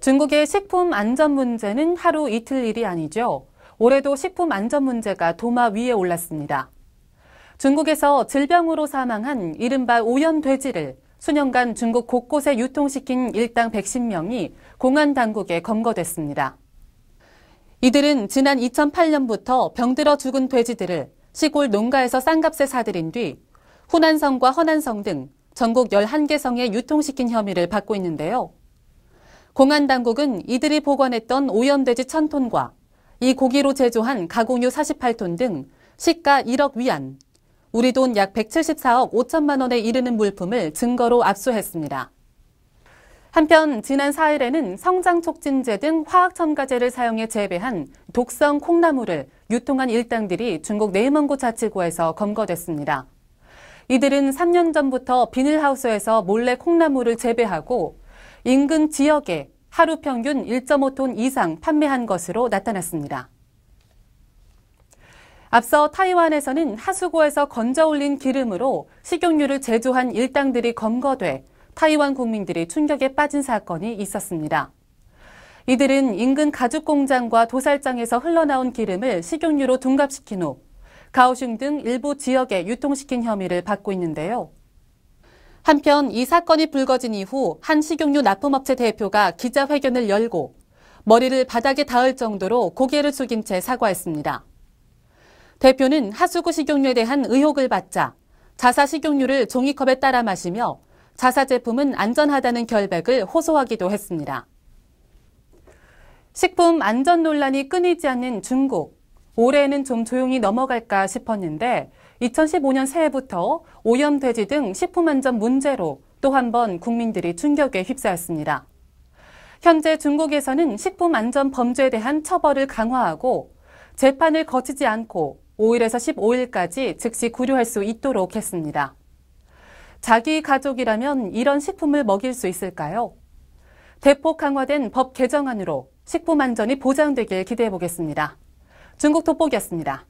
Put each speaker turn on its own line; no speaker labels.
중국의 식품 안전 문제는 하루 이틀 일이 아니죠. 올해도 식품 안전 문제가 도마 위에 올랐습니다. 중국에서 질병으로 사망한 이른바 오염 돼지를 수년간 중국 곳곳에 유통시킨 일당 110명이 공안 당국에 검거됐습니다. 이들은 지난 2008년부터 병들어 죽은 돼지들을 시골 농가에서 싼값에 사들인 뒤후난성과 허난성 등 전국 11개 성에 유통시킨 혐의를 받고 있는데요. 공안 당국은 이들이 보관했던 오염돼지 1000톤과 이 고기로 제조한 가공유 48톤 등 시가 1억 위안, 우리 돈 약 174억 5천만 원에 이르는 물품을 증거로 압수했습니다. 한편 지난 4일에는 성장촉진제 등 화학첨가제를 사용해 재배한 독성 콩나물을 유통한 일당들이 중국 네이멍고 자치구에서 검거됐습니다. 이들은 3년 전부터 비닐하우스에서 몰래 콩나물을 재배하고 인근 지역에 하루 평균 1.5톤 이상 판매한 것으로 나타났습니다. 앞서 타이완에서는 하수구에서 건져 올린 기름으로 식용유를 제조한 일당들이 검거돼 타이완 국민들이 충격에 빠진 사건이 있었습니다. 이들은 인근 가죽 공장과 도살장에서 흘러나온 기름을 식용유로 둔갑시킨 후 가오슝 등 일부 지역에 유통시킨 혐의를 받고 있는데요. 한편 이 사건이 불거진 이후 한 식용유 납품업체 대표가 기자회견을 열고 머리를 바닥에 닿을 정도로 고개를 숙인 채 사과했습니다. 대표는 하수구 식용유에 대한 의혹을 받자 자사 식용유를 종이컵에 따라 마시며 자사 제품은 안전하다는 결백을 호소하기도 했습니다. 식품 안전 논란이 끊이지 않는 중국. 올해에는 좀 조용히 넘어갈까 싶었는데 2015년 새해부터 오염돼지 등 식품 안전 문제로 또 한 번 국민들이 충격에 휩싸였습니다. 현재 중국에서는 식품 안전 범죄에 대한 처벌을 강화하고 재판을 거치지 않고 5일에서 15일까지 즉시 구류할 수 있도록 했습니다. 자기 가족이라면 이런 식품을 먹일 수 있을까요? 대폭 강화된 법 개정안으로 식품 안전이 보장되길 기대해 보겠습니다. 중국 돋보기였습니다.